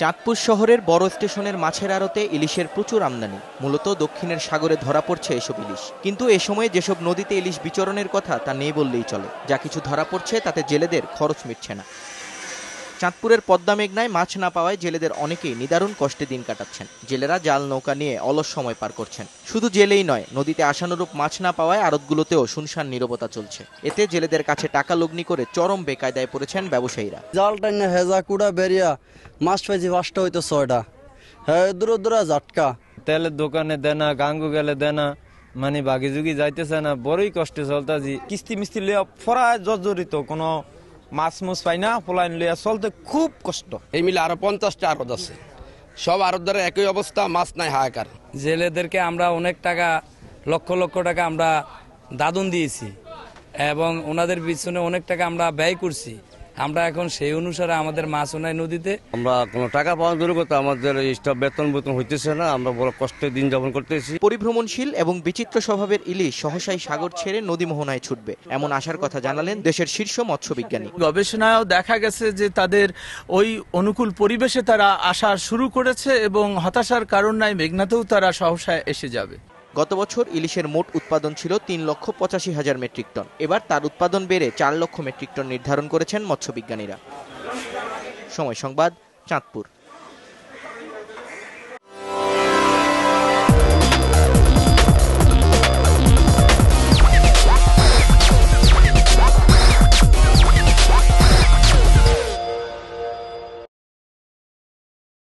চাঁদপুর শহরের বড় স্টেশনের মাছের আড়তে ইলিশের প্রচুর আমদানি মূলত দক্ষিণের সাগরে ধরা পড়ছে এসব ইলিশ কিন্তু এ সময়ে যেসব নদীতে ইলিশ বিচরণের কথা তা নেই বললেই চলে যা কিছু ধরা পড়ছে তাতে জেলেদের খরচ মিটছে না চাঁদপুরের পদ্মা মেঘনায় মাছ না পাওয়ায় জেলেদের অনেকেই নিদারুণ কষ্টে দিন কাটাচ্ছেন জেলেরা জাল নৌকা নিয়ে অলস সময় পার করছেন শুধু জেলেই নয় নদীতে আশানুরূপ মাছ না পাওয়ায় আড়তগুলোতেও শুনশান নিরবতা চলছে এতে জেলেদের কাছে টাকা লগ্নি করে চরম বেকায়দায় পড়েছেন ব্যবসায়ীরা জাল টাইনে হেজা কুড়া বেরিয়া মাছ পাইছি পাঁচটা হইতো ছয়টা হ্যাঁ দূর দূরা ঝাটকা তেলের দোকানে দেনা গাঙ্গু গেলে দেনা মানে বাগিজুগি যাইতেছে না বড়ই কষ্টে চলতা কিস্তি মিস্তি লিয়া ফরা জর্জরিত কোনো মাছ মুছ পাই না পলাইন লইয়া চলতে খুব কষ্ট এই মিলে আরো পঞ্চাশটা আড়ত আছে সব আড়তদারের একই অবস্থা মাছ নাই হাহাকার জেলেদেরকে আমরা অনেক টাকা লক্ষ লক্ষ টাকা আমরা দাদুন দিয়েছি এবং ওনাদের পিছনে অনেক টাকা আমরা ব্যয় করছি আমরা এখন সেই অনুসারে আমাদের মাছ ওনায় নদীতে আমরা কোনো টাকা পাওয়া দূর করতে আমাদের স্টাফ বেতন বেতন হইতেছে না আমরা বড় কষ্টে দিন যাপন করতেছি পরিভ্রমণশীল এবং বিচিত্র স্বভাবের ইলিশ সহসাই সাগর ছেড়ে নদী মোহনায় ছুটবে এমন আশার কথা জানালেন দেশের শীর্ষ মৎস্য বিজ্ঞানী গবেষণায়ও দেখা গেছে যে তাদের ওই অনুকূল পরিবেশে তারা আসা শুরু করেছে এবং হতাশার কারণ নাই মেঘনাতেও তারা সহসায় এসে যাবে গত বছর ইলিশের মোট উৎপাদন ছিল তিন লক্ষ পঁচাশি হাজার মেট্রিক টন এবার তার উৎপাদন বেড়ে চার লক্ষ মেট্রিক টন নির্ধারণ করেছেন মৎস্যবিজ্ঞানীরা সময় সংবাদ চাঁদপুর